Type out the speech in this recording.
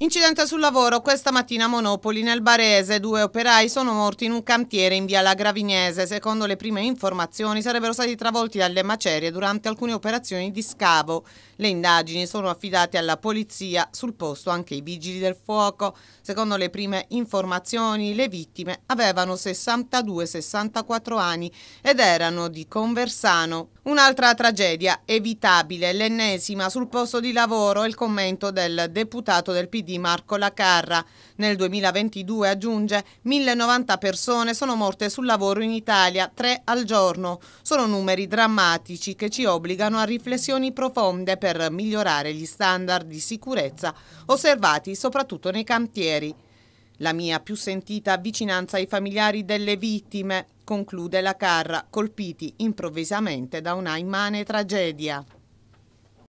Incidente sul lavoro questa mattina a Monopoli nel Barese. Due operai sono morti in un cantiere in via La Gravignese. Secondo le prime informazioni sarebbero stati travolti dalle macerie durante alcune operazioni di scavo. Le indagini sono affidate alla polizia, sul posto anche i vigili del fuoco. Secondo le prime informazioni le vittime avevano 62-64 anni ed erano di Conversano. Un'altra tragedia evitabile, l'ennesima sul posto di lavoro, il commento del deputato del PD Marco Lacarra. Nel 2022, aggiunge, 1090 persone sono morte sul lavoro in Italia, tre al giorno. Sono numeri drammatici che ci obbligano a riflessioni profonde per migliorare gli standard di sicurezza osservati soprattutto nei cantieri. La mia più sentita vicinanza ai familiari delle vittime, conclude la Carra, colpiti improvvisamente da una immane tragedia.